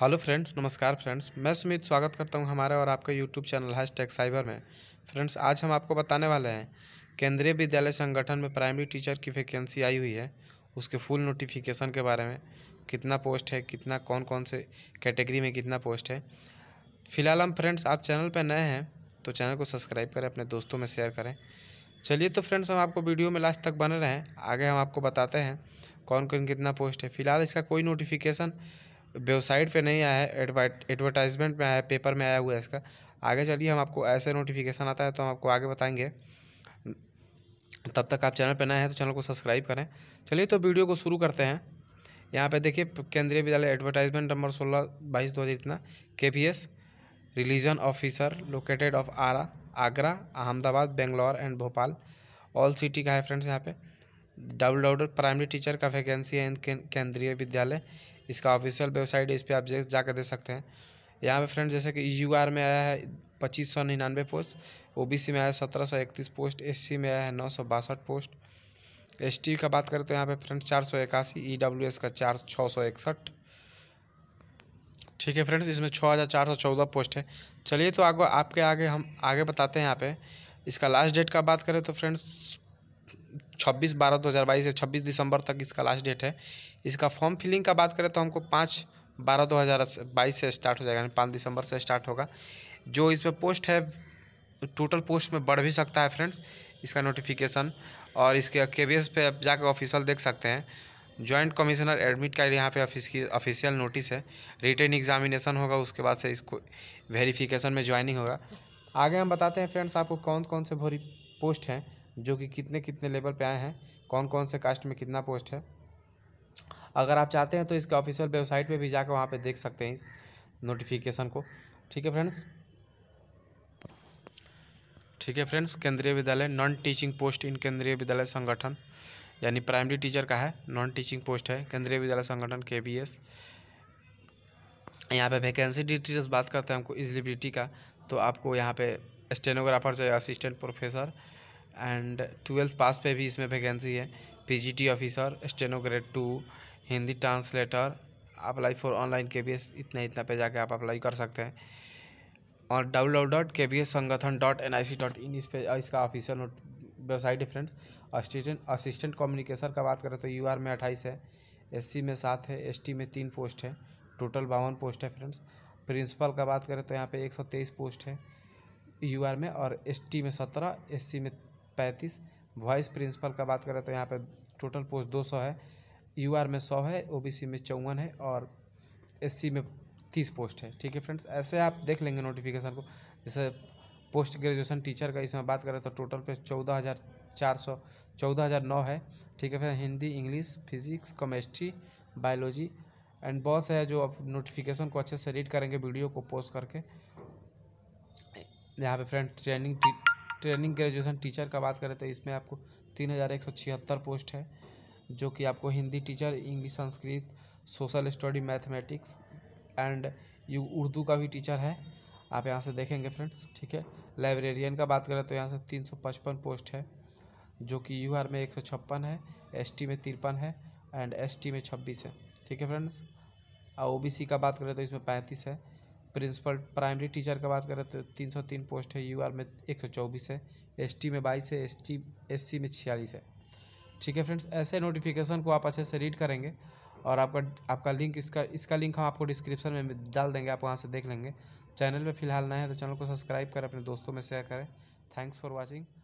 hello friends नमस्कार friends मैं सुमित स्वागत करता हूं हमारे और आपके YouTube channel hashtag cyber में फ्रेंड्स आज हम आपको बताने वाले हैं केंद्रीय विद्यालय संगठन में प्राइमरी टीचर की वैकेंसी आई हुई है उसके फुल नोटिफिकेशन के बारे में कितना पोस्ट है कितना कौन कौन से कैटेगरी में कितना पोस्ट है फिलहाल हम फ्रेंड्स आप चैनल पर नए हैं तो चैनल को सब्सक्राइब करें अपने दोस्तों में शेयर करें चलिए तो फ्रेंड्स हम आपको वीडियो में लास्ट तक बने रहें आगे हम आपको बताते हैं कौन कौन कितना पोस्ट है फिलहाल इसका कोई नोटिफिकेशन वेबसाइट पे नहीं आया है एडवर्टाइजमेंट में आया पेपर में आया हुआ है इसका आगे चलिए हम आपको ऐसे नोटिफिकेशन आता है तो हम आपको आगे बताएंगे तब तक आप चैनल पर नए हैं तो चैनल को सब्सक्राइब करें चलिए तो वीडियो को शुरू करते हैं यहाँ पे देखिए केंद्रीय विद्यालय एडवर्टाइजमेंट नंबर सोलह बाईस दो हज़ार इतना K P S religion officer located of Arrah Agra Ahmedabad Bangalore and Bhopal all city का है फ्रेंड्स यहाँ पे डबल डब्ल्यू प्राइमरी टीचर का वैकेंसी है केंद्रीय विद्यालय इसका ऑफिशियल वेबसाइट है इस पर आप जाकर दे सकते हैं यहाँ पे फ्रेंड जैसे कि यू आर में आया है पच्चीस सौ निन्यानवे पोस्ट ओ बी सी में आया सत्रह सौ इकतीस पोस्ट एस सी में आया है नौ सौ बासठ पोस्ट एस टी का बात करें तो यहाँ पे फ्रेंड चार सौ इक्यासी ई डब्ल्यू एस का चार छः सौ इकसठ ठीक है फ्रेंड्स इसमें छः हज़ार चार सौ चौदह पोस्ट है चलिए तो आगे आपके आगे हम आगे बताते हैं यहाँ पे इसका लास्ट डेट का बात करें तो फ्रेंड्स छब्बीस बारह दो हज़ार बाईस से छब्बीस दिसंबर तक इसका लास्ट डेट है इसका फॉर्म फिलिंग का बात करें तो हमको पाँच बारह दो हज़ार बाईस से स्टार्ट हो जाएगा यानी पाँच दिसंबर से स्टार्ट होगा जो इस पर पोस्ट है टोटल पोस्ट में बढ़ भी सकता है फ्रेंड्स इसका नोटिफिकेशन और इसके के बी एस पे आप जाकर ऑफिशियल देख सकते हैं जॉइंट कमिश्नर एडमिट कार्ड यहाँ पे ऑफिस की ऑफिशियल नोटिस है रिटर्न एग्जामिनेशन होगा उसके बाद से इसको वेरिफिकेशन में ज्वाइनिंग होगा आगे हम बताते हैं फ्रेंड्स आपको कौन कौन से भोरी पोस्ट हैं जो कि कितने कितने लेवल पे आए हैं कौन कौन से कास्ट में कितना पोस्ट है अगर आप चाहते हैं तो इसके ऑफिशियल वेबसाइट पे भी जाकर वहाँ पे देख सकते हैं इस नोटिफिकेशन को ठीक है फ्रेंड्स ठीक है फ्रेंड्स केंद्रीय विद्यालय नॉन टीचिंग पोस्ट इन केंद्रीय विद्यालय संगठन यानी प्राइमरी टीचर का है नॉन टीचिंग पोस्ट है केंद्रीय विद्यालय संगठन के बी एस यहाँ पर वैकेंसी डिटेल्स बात करते हैं हमको एलिजिबिलिटी का तो आपको यहाँ पे स्टेनोग्राफर चाहिए assistant professor and twelfth pass पे भी इसमें वैकेंसी है PGT officer steno grade two Hindi translator apply for online K B S इतना इतना पे जाके आप अप्लाई कर सकते हैं और W dot K B S Sangathan dot N I C dot in इस पर इसका ऑफिसर नोट वेबसाइट है फ्रेंड्स असिस्टेंट असिस्टेंट कम्युनिकेशन का बात करें तो यू आर में अट्ठाईस है एस सी में सात है एस टी में तीन पोस्ट है टोटल बावन पोस्ट है फ्रेंड्स प्रिंसिपल का बात करें तो यहाँ पे एक सौ तेईस पोस्ट है यू आर में और एस टी में सत्रह एस सी में पैंतीस वाइस प्रिंसिपल का बात करें तो यहाँ पर टोटल पोस्ट दो सौ है यू में सौ है ओ में चौवन है और एस में तीस पोस्ट है ठीक है फ्रेंड्स ऐसे आप देख लेंगे नोटिफिकेशन को जैसे पोस्ट ग्रेजुएशन टीचर का इसमें बात करें तो टोटल पे चौदह हज़ार चार सौ चौदह हज़ार नौ है ठीक है फिर Hindi English physics chemistry biology and बहुत से है जो आप नोटिफिकेशन को अच्छे से रीड करेंगे वीडियो को पोस्ट करके यहाँ पे friend training training graduation teacher का बात करें तो इसमें आपको तीन हज़ार एक सौ छिहत्तर पोस्ट है जो कि आपको Hindi teacher English Sanskrit social study mathematics and यू उर्दू का भी टीचर है आप यहाँ से देखेंगे फ्रेंड्स ठीक है लाइब्रेरियन का बात करें तो यहाँ से तीन सौ पचपन पोस्ट है जो कि यू आर में एक सौ छप्पन है एस टी में तिरपन है एंड एस टी में छब्बीस है ठीक है फ्रेंड्स और ओ बी सी का बात करें तो इसमें पैंतीस है प्रिंसिपल प्राइमरी टीचर का बात करें तो तीन सौ तीन पोस्ट है यूआर में एक सौ चौबीस है एसटी में बाईस है एसटी एससी में छियालीस है ठीक है फ्रेंड्स ऐसे नोटिफिकेशन को आप अच्छे से रीड करेंगे और आपका आपका लिंक इसका इसका लिंक हम आपको डिस्क्रिप्शन में डाल देंगे आप वहाँ से देख लेंगे चैनल में फिलहाल नए हैं तो चैनल को सब्सक्राइब करें अपने दोस्तों में शेयर करें थैंक्स फॉर वॉचिंग